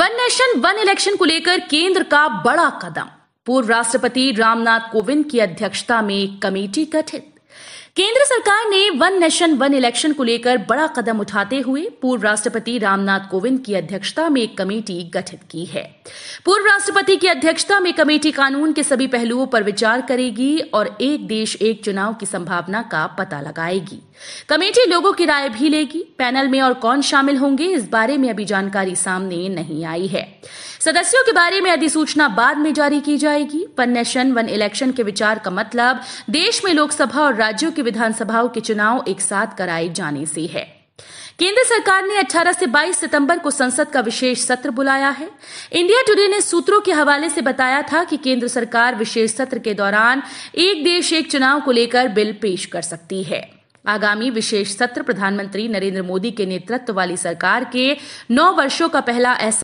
one nation one election को लेकर केंद्र का बड़ा कदम पूर्व राष्ट्रपति रामनाथ कोविंद की अध्यक्षता में कमेटी गठित केंद्र सरकार ने वन नेशन वन इलेक्शन को लेकर बड़ा कदम उठाते हुए पूर्व राष्ट्रपति रामनाथ कोविंद की अध्यक्षता में एक कमेटी गठित की है पूर्व राष्ट्रपति की अध्यक्षता में कमेटी कानून के सभी पहलुओं पर विचार करेगी और एक देश एक चुनाव की संभावना का पता लगाएगी कमेटी लोगों की राय भी लेगी पैनल में और कौन शामिल होंगे इस बारे में अभी जानकारी सामने नहीं आई है सदस्यों के बारे में अधिसूचना बाद में जारी की जाएगी वन नेशन वन इलेक्शन के विचार का मतलब देश में लोकसभा और राज्यों के की विधानसभाओं के चुनाव एक साथ कराए जाने से है केंद्र सरकार ने 18 से 22 सितंबर को संसद का विशेष सत्र बुलाया है इंडिया टुडे ने सूत्रों के हवाले से बताया था कि केंद्र सरकार विशेष सत्र के दौरान एक देश एक चुनाव को लेकर बिल पेश कर सकती है आगामी विशेष सत्र प्रधानमंत्री नरेंद्र मोदी के नेतृत्व वाली सरकार के नौ वर्षों का पहला ऐसा